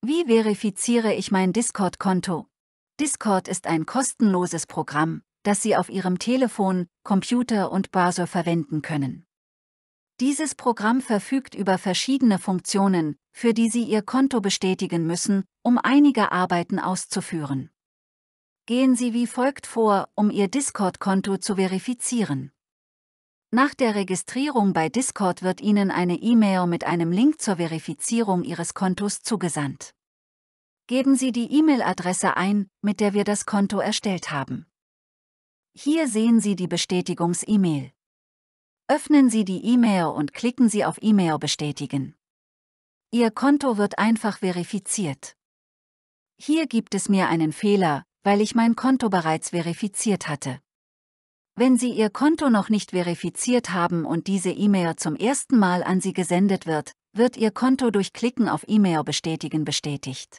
Wie verifiziere ich mein Discord-Konto? Discord ist ein kostenloses Programm, das Sie auf Ihrem Telefon, Computer und Browser verwenden können. Dieses Programm verfügt über verschiedene Funktionen, für die Sie Ihr Konto bestätigen müssen, um einige Arbeiten auszuführen. Gehen Sie wie folgt vor, um Ihr Discord-Konto zu verifizieren. Nach der Registrierung bei Discord wird Ihnen eine E-Mail mit einem Link zur Verifizierung Ihres Kontos zugesandt. Geben Sie die E-Mail-Adresse ein, mit der wir das Konto erstellt haben. Hier sehen Sie die Bestätigungs-E-Mail. Öffnen Sie die E-Mail und klicken Sie auf E-Mail bestätigen. Ihr Konto wird einfach verifiziert. Hier gibt es mir einen Fehler, weil ich mein Konto bereits verifiziert hatte. Wenn Sie Ihr Konto noch nicht verifiziert haben und diese E-Mail zum ersten Mal an Sie gesendet wird, wird Ihr Konto durch Klicken auf E-Mail bestätigen bestätigt.